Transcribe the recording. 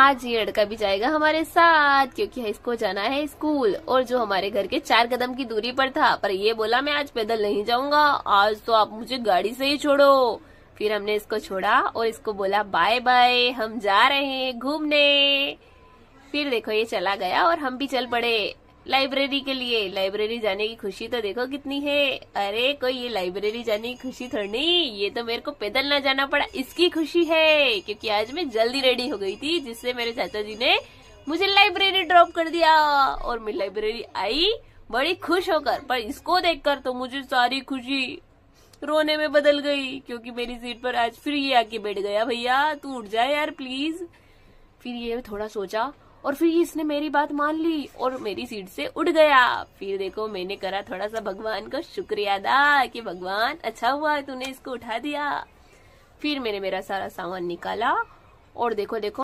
आज ये लड़का भी जाएगा हमारे साथ क्योंकि इसको जाना है स्कूल और जो हमारे घर के चार कदम की दूरी पर था पर ये बोला मैं आज पैदल नहीं जाऊंगा आज तो आप मुझे गाड़ी से ही छोड़ो फिर हमने इसको छोड़ा और इसको बोला बाय बाय हम जा रहे हैं घूमने फिर देखो ये चला गया और हम भी चल पड़े लाइब्रेरी के लिए लाइब्रेरी जाने की खुशी तो देखो कितनी है अरे कोई ये लाइब्रेरी जाने की खुशी थोड़ी ये तो मेरे को पैदल ना जाना पड़ा इसकी खुशी है क्योंकि आज मैं जल्दी रेडी हो गई थी जिससे मेरे चाचा जी ने मुझे लाइब्रेरी ड्रॉप कर दिया और मैं लाइब्रेरी आई बड़ी खुश होकर पर इसको देखकर तो मुझे सारी खुशी रोने में बदल गई क्योंकि मेरी सीट पर आज फिर ये आके बैठ गया भैया तू उठ जा यार प्लीज फिर ये थोड़ा सोचा और फिर इसने मेरी बात मान ली और मेरी सीट से उड़ गया फिर देखो मैंने करा थोड़ा सा भगवान का शुक्रिया अदा कि भगवान अच्छा हुआ तूने इसको उठा दिया फिर मैंने मेरा सारा सामान निकाला और देखो देखो